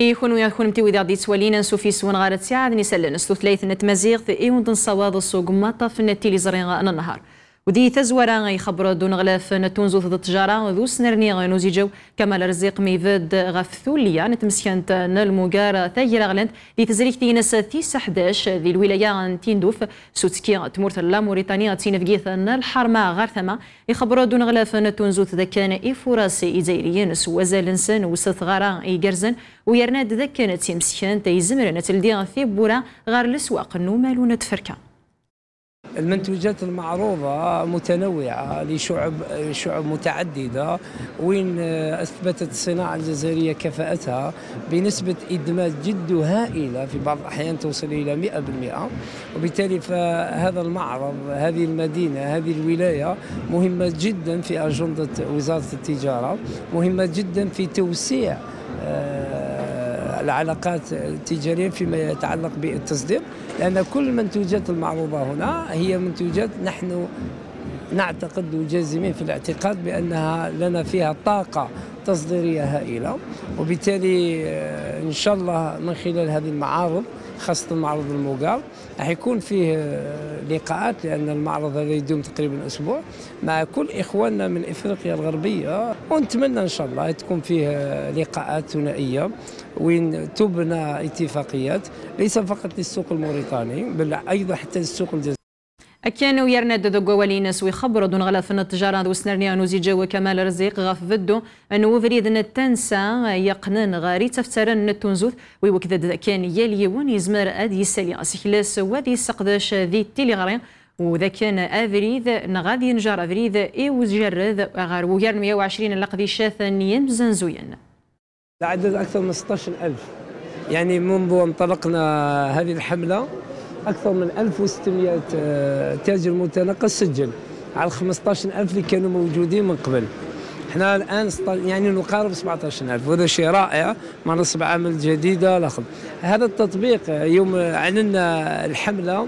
إيخون خون متي وإذا ديت سوالينا نسوفي سوان غارت سعاد نسلن ستوثلايث نتمزيغ في إيون تنصواد السوق مطا في النتيلي زرين النهار ودي تزورا غيخبروا دون غلاف نتونزو ضد التجارة ذو سنرني نوزي جو كما لرزيق ميفيد ميفد غفثوليا نتمسكن نلموغار تاير غلند دي تزريك دي تينس تيس 11 ذي الولاية تيندوف سوتسكي تمورت لا موريتانيا تينفقيث الحرمة غير ثما يخبروا دون غلاف نتونزو ذكان إي فراسي إزايريين وزالنسن وستغارا إي جرزن ويرناد ذكان تيمسكن تيزمرن تلدي بورا غار لسواق نومالون ونتفركان المنتوجات المعروضة متنوعة لشعب شعب متعددة وين أثبتت الصناعة الجزائرية كفاءتها بنسبة إدماج جد هائلة في بعض الأحيان توصل إلى 100% وبالتالي فهذا المعرض هذه المدينة هذه الولاية مهمة جدا في أجندة وزارة التجارة مهمة جدا في توسيع آه، العلاقات التجارية فيما يتعلق بالتصدير لأن كل المنتوجات المعروضة هنا هي منتوجات نحن نعتقد وجازمين في الاعتقاد بأنها لنا فيها طاقة تصديرية هائلة وبالتالي آه، إن شاء الله من خلال هذه المعارض خاصة معرض الموغال راح يكون فيه آه، لقاءات لأن المعرض هذا يدوم تقريبا أسبوع مع كل إخواننا من إفريقيا الغربية ونتمنى إن شاء الله تكون فيه آه، لقاءات ثنائية وين تبنى اتفاقيات ليس فقط للسوق الموريتاني بل أيضا حتى للسوق الجزائري أكيانو يرنا دو قوالين سوي خبر دون غلا فن التجارة دو سنرني أنو زي جوا كمال رزيق غاف فدو أنو فريد أن تنسى يقنن غاري تفترن التنزوث وكذا كان يليون يزمر أدي سالي أسخلاس ودي سقداش ذي تيليغرين وذا كان افريد نغادي نجار افريد اي جرد غار ويار 120 لقدي شاثانيا بزنزويا العدد اكثر من 16000 يعني منذ انطلقنا هذه الحمله أكثر من 1600 آه، تاجر متنقل سجل على 15000 اللي كانوا موجودين من قبل احنا الان يعني نقارب 17000 وهذا شيء رائع مع نصب عمل جديده لاخر هذا التطبيق آه، يوم اعلنا الحمله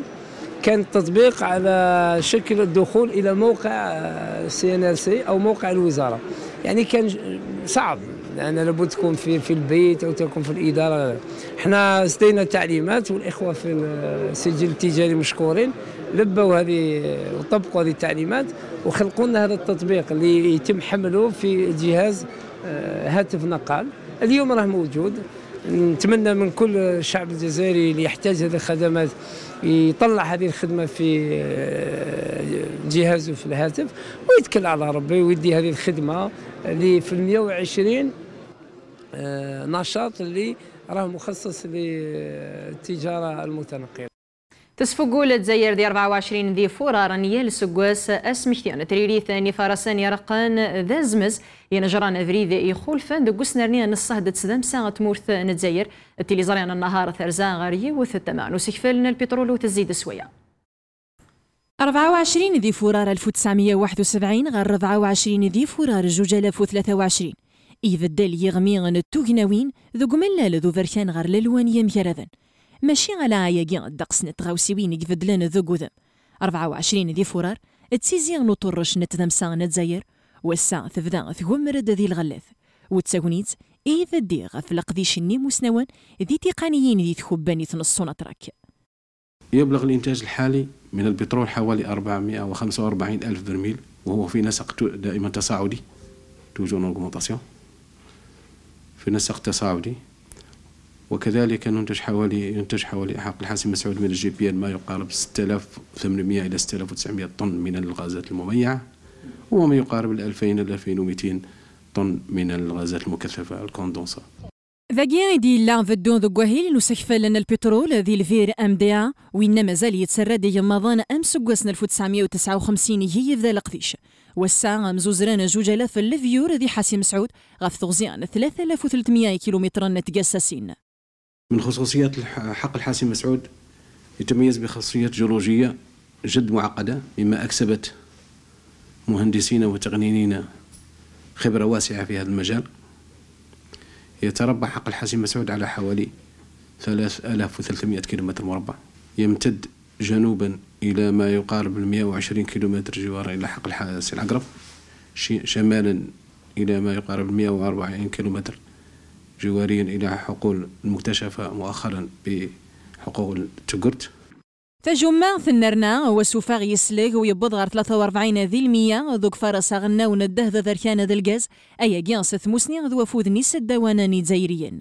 كان التطبيق على شكل الدخول الى موقع آه، سي ان ال سي او موقع الوزاره يعني كان صعب لان لابد تكون في في البيت او تكون في الاداره حنا سدينا التعليمات والاخوه في السجل التجاري مشكورين لبوا هذه وطبقوا هذه التعليمات وخلقوا لنا هذا التطبيق اللي يتم حمله في جهاز آه، هاتف نقال اليوم راه موجود نتمنى من كل الشعب الجزائري اللي يحتاج هذه الخدمات يطلع هذه الخدمه في آه، جهازه في الهاتف ويتكل على ربي ويدي هذه الخدمه اللي في ال 120 آه، نشاط اللي راه مخصص للتجاره المتنقله تسفق تسفقوا زير دي 24 ذي فورا رانية لسقواس أسمشتيان تريري ثاني فارسان يرقان ذازمز ينجران أفري أفريد يخول فان دو قسنرني أن الصهد تسدم ساعة مورث نتزير زرعنا النهار ثرزان غاري وثتمان وسكفل البترول وتزيد سويا 24 ذي فرار 1971 غير 24 ذي فرار 2023 يبدل يغمي غن التوغناوين ذو ملال لذو فرشان غير للوانية يمجردن ماشي على عياقي آية الدقس نتغاوسيوين يبدلان ذو وذم 24 ذي فرار تسيزي غنو طرش نتذمسا نتزاير وسا تبدا ثغمرد ذي الغلاث وتساونيت إذا ديغ في القديش مسنوان ذي تقنيين ذي تخباني تنصون أتراك يبلغ الإنتاج الحالي من البترول حوالي 445 ألف برميل وهو في نسق دائما تصاعدي توجو نورغومونطاسيون في نسق تصاعدي وكذلك ينتج حوالي ينتج حوالي حق الحاسم مسعود من الجي بي ما يقارب 6800 الى 6900 طن من الغازات المميعه وما يقارب ال 2000 الى 2200 طن من الغازات المكثفه الكوندنسا ذاقي دي لا الدون ذو قهيل لنا البترول ذي الفير ام دي ا وين مازال يتسرد يمضان امس قوسنا 1959 هي ذا القديش والساعة مزوزران جوج الاف الفيور ذي حاسي مسعود غف ثغزيان 3300 كيلومتر نتقسسين من خصوصيات حق الحاسي مسعود يتميز بخصوصيات جيولوجية جد معقدة مما أكسبت مهندسين وتقنيين خبرة واسعة في هذا المجال يتربع حق الحاجب مسعود على حوالي 3300 كيلومتر مربع يمتد جنوبا إلى ما يقارب 120 كيلومتر جوارا إلى حقل الحاسي العقرب شمالا إلى ما يقارب 140 كيلومتر جواريا إلى حقول المكتشفة مؤخرا بحقول تقرت فجمع في النرنا هو سوفاغ يسلق ويبض غير 43 ذي المية ذوك فرصة غنا ذا ذركان ذا الغاز أي قياس ثموسني ذو نيس سدواناني جزائريين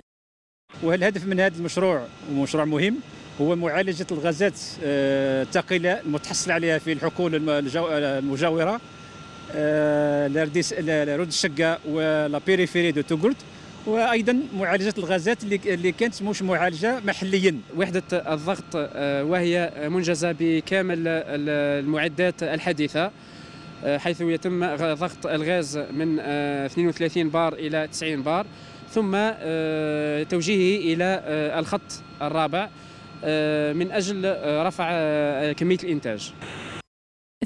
والهدف من هذا المشروع ومشروع مهم هو معالجة الغازات آه، الثقيلة المتحصل عليها في الحقول المجاورة آه، لرد الشقة ولا بيريفيري دو توغرت وايضا معالجه الغازات اللي كانت مش معالجه محليا وحده الضغط آه، وهي منجزه بكامل المعدات الحديثه آه، حيث يتم ضغط الغاز من 32 آه، بار الى 90 بار ثم توجيهه الى الخط الرابع من اجل رفع كميه الانتاج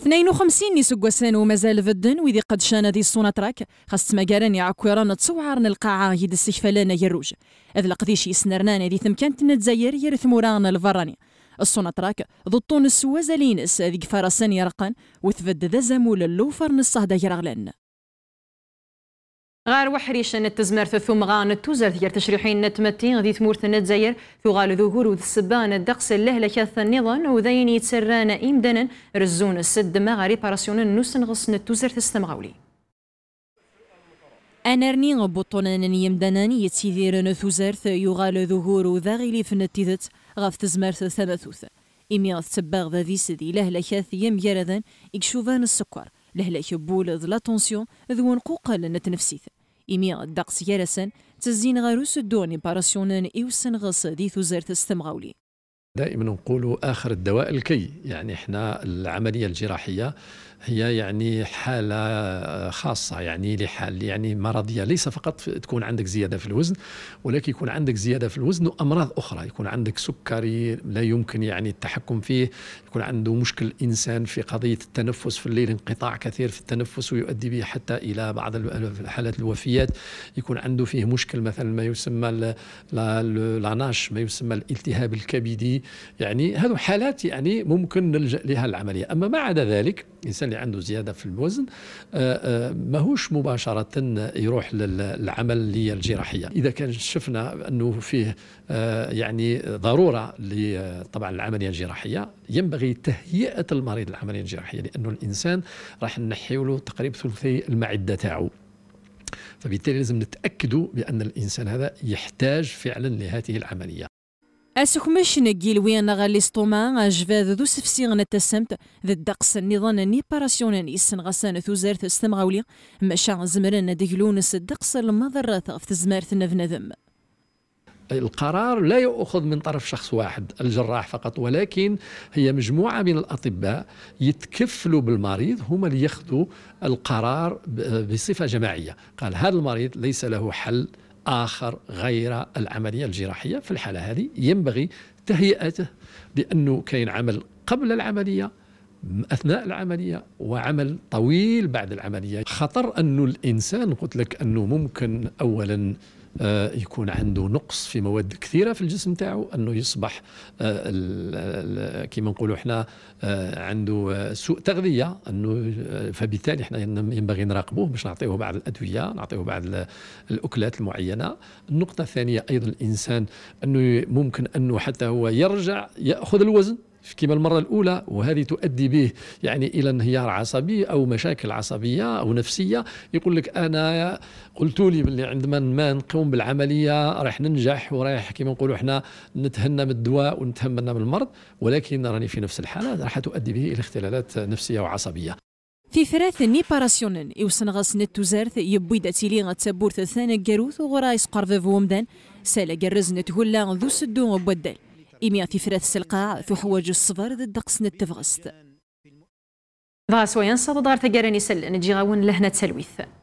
52 يسوق سنة ومازال فدن ويدي قد شانا ذي الصونة تراك خاص مقارني عكويران تصوعر القاعة يد السيفلانة يروج إذ لقديش يسنرنان ذي كانت نتزاير يرثموران الفراني الصونة تراك ذو الطونس وزالينس ذي قفارسان يرقان وثفد ذا زامول اللوفر داير يرغلان غار وحريش التزمر ثم غان توزر ثير تشريحين نتمتين غذي ثنت زير ثغال ذهور وذسبان الدقس اللهلكة النظن وذين يتسران إمدانا رزون السد مغاري باراسيون نوسن غصن توزر تستمغولي غبطون أنني يمدنان يتسيديرن ثوزرث يغال ظهور ذاغلي فنتيذت غف تزمر ثمثوث إمي تباغ ذا ذي سدي لهلكة يم يرذن إكشوفان السكر لهلا يبول لا طونسيون ذو نقوق نقوقل نتنفسيث إيميا الدقس يارسن تزين غاروس الدوني باراسيونان إيوسن غص دي ثوزارت استمغاولي دائما نقولوا آخر الدواء الكي يعني إحنا العملية الجراحية هي يعني حاله خاصه يعني لحال يعني مرضيه ليس فقط تكون عندك زياده في الوزن ولكن يكون عندك زياده في الوزن وامراض اخرى يكون عندك سكري لا يمكن يعني التحكم فيه يكون عنده مشكل الانسان في قضيه التنفس في الليل انقطاع كثير في التنفس ويؤدي به حتى الى بعض حالات الوفيات يكون عنده فيه مشكل مثلا ما يسمى لاناش ما يسمى الالتهاب الكبدي يعني هذو حالات يعني ممكن نلجا لها العمليه اما ما عدا ذلك الانسان اللي عنده زياده في الوزن آه، آه، ماهوش مباشره يروح للعمليه الجراحيه اذا كان شفنا انه فيه آه، يعني ضروره طبعا العمليه الجراحيه ينبغي تهيئه المريض للعمليه الجراحيه لانه الانسان راح نحيو له تقريبا ثلثي المعده تاعو فبالتالي لازم نتاكدوا بان الانسان هذا يحتاج فعلا لهذه العمليه أسكمش نجيل وين غالي سطوما أجفاد ذو سفسي غنا تسمت ذا الدقس النظام باراسيون نيسن غسان ثو زارث غاولي مشا زمرن ديجلونس الدقس المضرة في تزمارت نفنذم القرار لا يؤخذ من طرف شخص واحد الجراح فقط ولكن هي مجموعة من الأطباء يتكفلوا بالمريض هما اللي ياخذوا القرار بصفة جماعية قال هذا المريض ليس له حل آخر غير العملية الجراحية في الحالة هذه ينبغي تهيئته لأنه كاين عمل قبل العملية اثناء العمليه وعمل طويل بعد العمليه خطر انه الانسان قلت لك انه ممكن اولا آه، يكون عنده نقص في مواد كثيره في الجسم تاعو انه يصبح آه، كما نقولوا احنا آه، عنده سوء تغذيه انه فبالتالي احنا ينبغي نراقبوه باش نعطيوه بعض الادويه نعطيوه بعض الاكلات المعينه النقطه الثانيه ايضا الانسان انه ممكن انه حتى هو يرجع ياخذ الوزن كما المرة الأولى وهذه تؤدي به يعني إلى انهيار عصبي أو مشاكل عصبية أو نفسية يقول لك أنا قلت لي باللي عندما ما نقوم بالعملية راح ننجح ورايح كما نقولوا احنا نتهنى من الدواء ونتهنى من المرض ولكن راني في نفس الحالة راح تؤدي به إلى اختلالات نفسية وعصبية في فراث نيباراسيون يوسن غاسنة تزارث يبويدا تيلي غتسابورث ثانا جاروث وغرايس قرفف ومدان سالا جرزنة هلا ذو سدو وبدل إميا في ثلاث سلقاع تحوج الصفر ضد قسن التفغست. ضا سوين صددار تقارني سل نجي غاون لهنا تسلويث